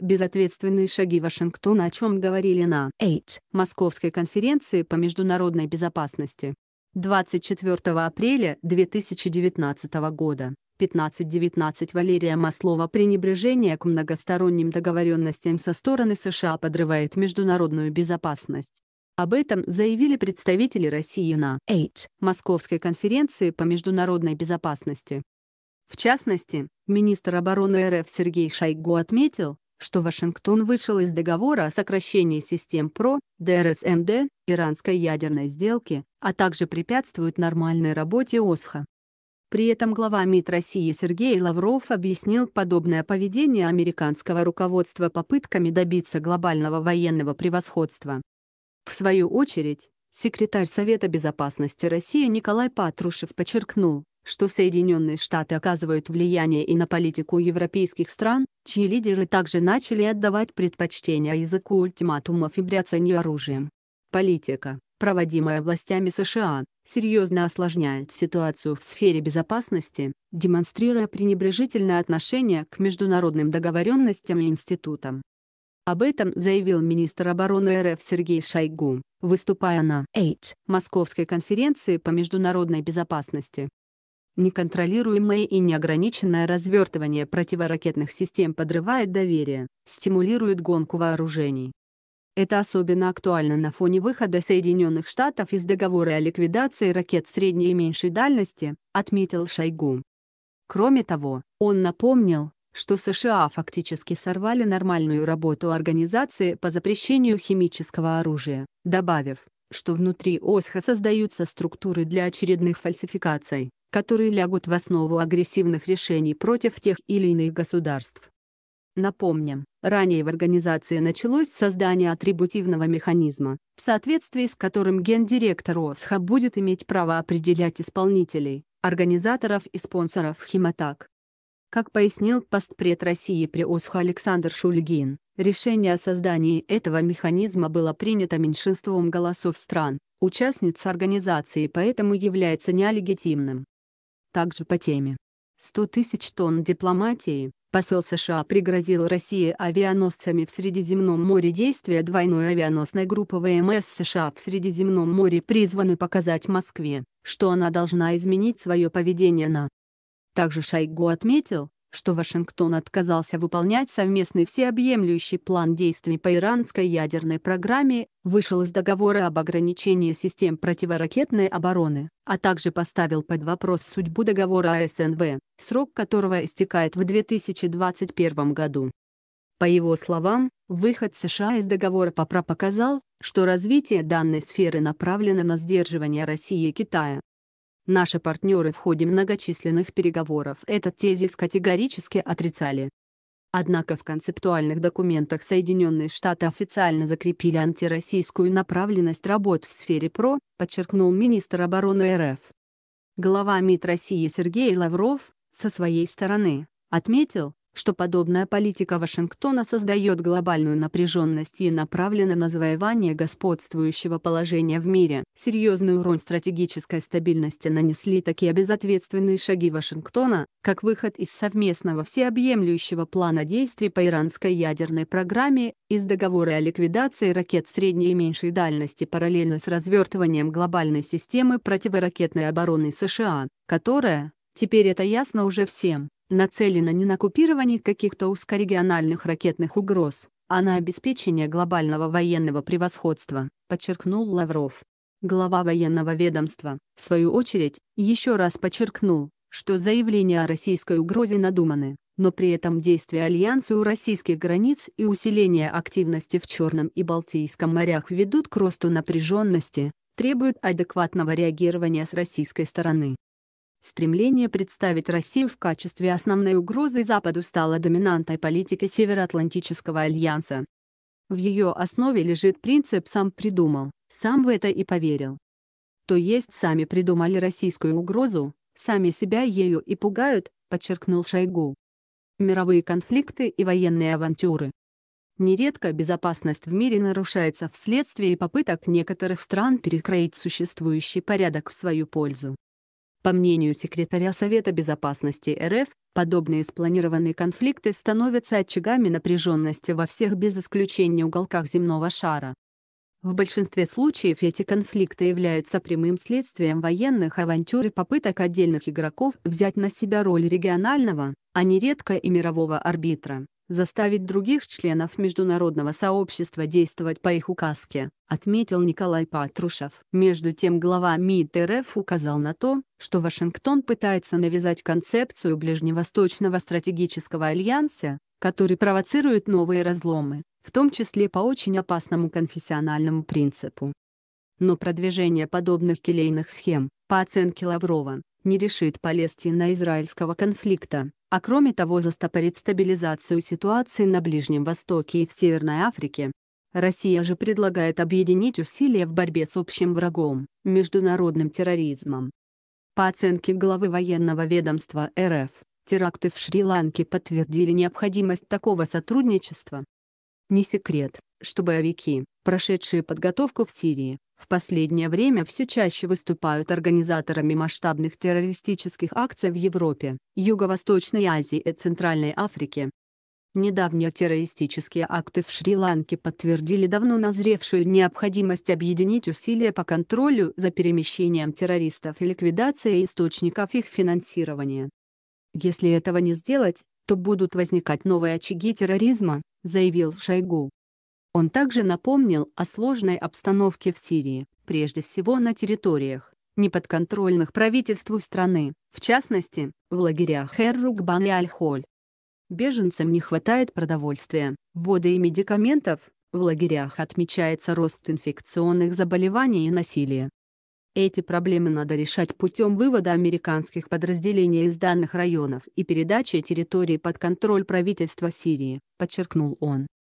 Безответственные шаги Вашингтона, о чем говорили на 8 Московской конференции по международной безопасности. 24 апреля 2019 года. 15:19 Валерия Маслова пренебрежение к многосторонним договоренностям со стороны США подрывает международную безопасность. Об этом заявили представители России на 8 Московской конференции по международной безопасности. В частности, министр обороны РФ Сергей Шойгу отметил, что Вашингтон вышел из договора о сокращении систем ПРО, ДРСМД, иранской ядерной сделки, а также препятствует нормальной работе ОСХА. При этом глава МИД России Сергей Лавров объяснил подобное поведение американского руководства попытками добиться глобального военного превосходства. В свою очередь, секретарь Совета Безопасности России Николай Патрушев подчеркнул, что Соединенные Штаты оказывают влияние и на политику европейских стран, чьи лидеры также начали отдавать предпочтение языку ультиматумов и бряцанью оружием. Политика, проводимая властями США, серьезно осложняет ситуацию в сфере безопасности, демонстрируя пренебрежительное отношение к международным договоренностям и институтам. Об этом заявил министр обороны РФ Сергей Шойгу, выступая на 8 Московской конференции по международной безопасности. Неконтролируемое и неограниченное развертывание противоракетных систем подрывает доверие, стимулирует гонку вооружений. Это особенно актуально на фоне выхода Соединенных Штатов из договора о ликвидации ракет средней и меньшей дальности, отметил Шойгу. Кроме того, он напомнил, что США фактически сорвали нормальную работу организации по запрещению химического оружия, добавив, что внутри ОСХА создаются структуры для очередных фальсификаций которые лягут в основу агрессивных решений против тех или иных государств. Напомним, ранее в организации началось создание атрибутивного механизма, в соответствии с которым гендиректор ОСХА будет иметь право определять исполнителей, организаторов и спонсоров химатак. Как пояснил постпред России при ОСХА Александр Шульгин, решение о создании этого механизма было принято меньшинством голосов стран, участниц организации поэтому является нелегитимным. Также по теме. 100 тысяч тонн дипломатии, посол США пригрозил России авианосцами в Средиземном море действия двойной авианосной группы ВМС США в Средиземном море призваны показать Москве, что она должна изменить свое поведение на. Также Шойгу отметил, что Вашингтон отказался выполнять совместный всеобъемлющий план действий по иранской ядерной программе, вышел из договора об ограничении систем противоракетной обороны, а также поставил под вопрос судьбу договора АСНВ, срок которого истекает в 2021 году. По его словам, выход США из договора ПАПРА показал, что развитие данной сферы направлено на сдерживание России и Китая, Наши партнеры в ходе многочисленных переговоров этот тезис категорически отрицали. Однако в концептуальных документах Соединенные Штаты официально закрепили антироссийскую направленность работ в сфере ПРО, подчеркнул министр обороны РФ. Глава МИД России Сергей Лавров, со своей стороны, отметил, что подобная политика Вашингтона создает глобальную напряженность и направлена на завоевание господствующего положения в мире. Серьезный урон стратегической стабильности нанесли такие безответственные шаги Вашингтона, как выход из совместного всеобъемлющего плана действий по иранской ядерной программе, из договора о ликвидации ракет средней и меньшей дальности параллельно с развертыванием глобальной системы противоракетной обороны США, которая, Теперь это ясно уже всем, нацелена не на купирование каких-то узкорегиональных ракетных угроз, а на обеспечение глобального военного превосходства, подчеркнул Лавров. Глава военного ведомства, в свою очередь, еще раз подчеркнул, что заявления о российской угрозе надуманы, но при этом действия Альянса у российских границ и усиление активности в Черном и Балтийском морях ведут к росту напряженности, требуют адекватного реагирования с российской стороны. Стремление представить Россию в качестве основной угрозы Западу стало доминантой политики Североатлантического альянса. В ее основе лежит принцип «сам придумал, сам в это и поверил». То есть сами придумали российскую угрозу, сами себя ею и пугают, подчеркнул Шойгу. Мировые конфликты и военные авантюры. Нередко безопасность в мире нарушается вследствие попыток некоторых стран перекроить существующий порядок в свою пользу. По мнению секретаря Совета безопасности РФ, подобные спланированные конфликты становятся очагами напряженности во всех без исключения уголках земного шара. В большинстве случаев эти конфликты являются прямым следствием военных авантюр и попыток отдельных игроков взять на себя роль регионального, а не нередко и мирового арбитра заставить других членов международного сообщества действовать по их указке, отметил Николай Патрушев. Между тем глава МИД РФ указал на то, что Вашингтон пытается навязать концепцию Ближневосточного стратегического альянса, который провоцирует новые разломы, в том числе по очень опасному конфессиональному принципу но продвижение подобных келейных схем, по оценке Лаврова, не решит Палестино-израильского конфликта, а кроме того застопорит стабилизацию ситуации на Ближнем Востоке и в Северной Африке. Россия же предлагает объединить усилия в борьбе с общим врагом – международным терроризмом. По оценке главы военного ведомства РФ, теракты в Шри-Ланке подтвердили необходимость такого сотрудничества, не секрет, что боевики, прошедшие подготовку в Сирии, в последнее время все чаще выступают организаторами масштабных террористических акций в Европе, Юго-Восточной Азии и Центральной Африке. Недавние террористические акты в Шри-Ланке подтвердили давно назревшую необходимость объединить усилия по контролю за перемещением террористов и ликвидации источников их финансирования. Если этого не сделать, то будут возникать новые очаги терроризма, — заявил Шойгу. Он также напомнил о сложной обстановке в Сирии, прежде всего на территориях, неподконтрольных правительству страны, в частности, в лагерях Эррукбан и Аль-Холь. Беженцам не хватает продовольствия, воды и медикаментов, в лагерях отмечается рост инфекционных заболеваний и насилия. Эти проблемы надо решать путем вывода американских подразделений из данных районов и передачи территории под контроль правительства Сирии, подчеркнул он.